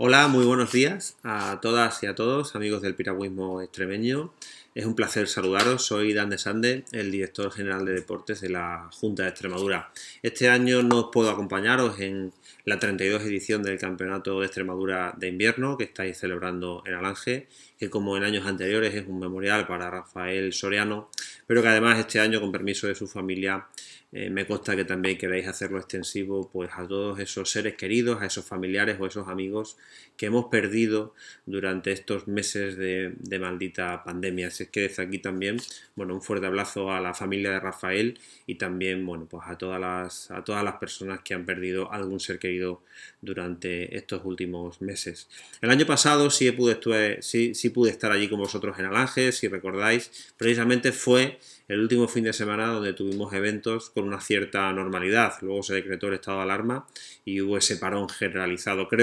Hola, muy buenos días a todas y a todos, amigos del piragüismo extremeño. Es un placer saludaros, soy Dan de Sande, el director general de deportes de la Junta de Extremadura. Este año no puedo acompañaros en la 32 edición del Campeonato de Extremadura de Invierno que estáis celebrando en Alange, que como en años anteriores es un memorial para Rafael Soriano, pero que además este año, con permiso de su familia, eh, me consta que también queréis hacerlo extensivo pues a todos esos seres queridos, a esos familiares o esos amigos que hemos perdido durante estos meses de, maldita pandemia que desde aquí también. Bueno, un fuerte abrazo a la familia de Rafael y también, bueno, pues a todas las, a todas las personas que han perdido algún ser querido durante estos últimos meses. El año pasado sí pude, estuve, sí pude estar allí con vosotros en Alange, si recordáis, precisamente fue el último fin de semana donde tuvimos eventos con una cierta normalidad. Luego se decretó el estado de alarma y hubo ese parón generalizado. Creo